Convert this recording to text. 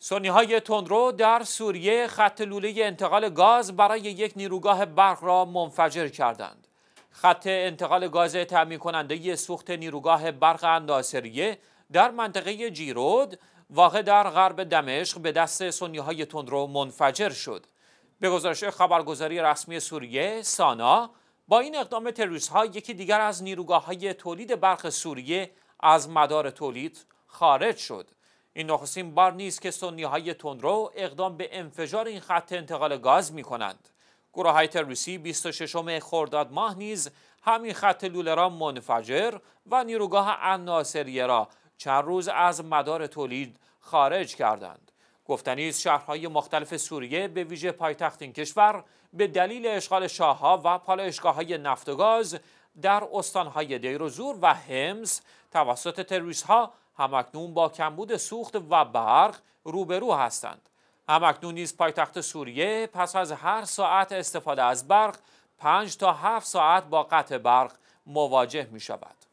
سونی های تندرو در سوریه خط لوله انتقال گاز برای یک نیروگاه برق را منفجر کردند. خط انتقال گاز تعمین کننده سوخت نیروگاه برق انداسریه در منطقه جیرود واقع در غرب دمشق به دست سنی های تندرو منفجر شد. به گزارش خبرگزاری رسمی سوریه سانا با این اقدام تروریست ها یکی دیگر از نیروگاه های تولید برق سوریه از مدار تولید خارج شد. این نخستین بار نیست که سنی های تندرو اقدام به انفجار این خط انتقال گاز می کنند. گروه های تروریستی 26 خرداد ماه نیز همین خط لوله را منفجر و نیروگاه عناصریه را چند روز از مدار تولید خارج کردند. گفتنی است شهرهای مختلف سوریه به ویژه پایتخت این کشور به دلیل اشغال شاهها و های نفت و گاز در استانهای دیروزور و زور و همز توسط تروریست ها همکنون با کمبود سوخت و برق روبرو هستند همکنون نیز پایتخت سوریه پس از هر ساعت استفاده از برق 5 تا هفت ساعت با قطع برق مواجه می شود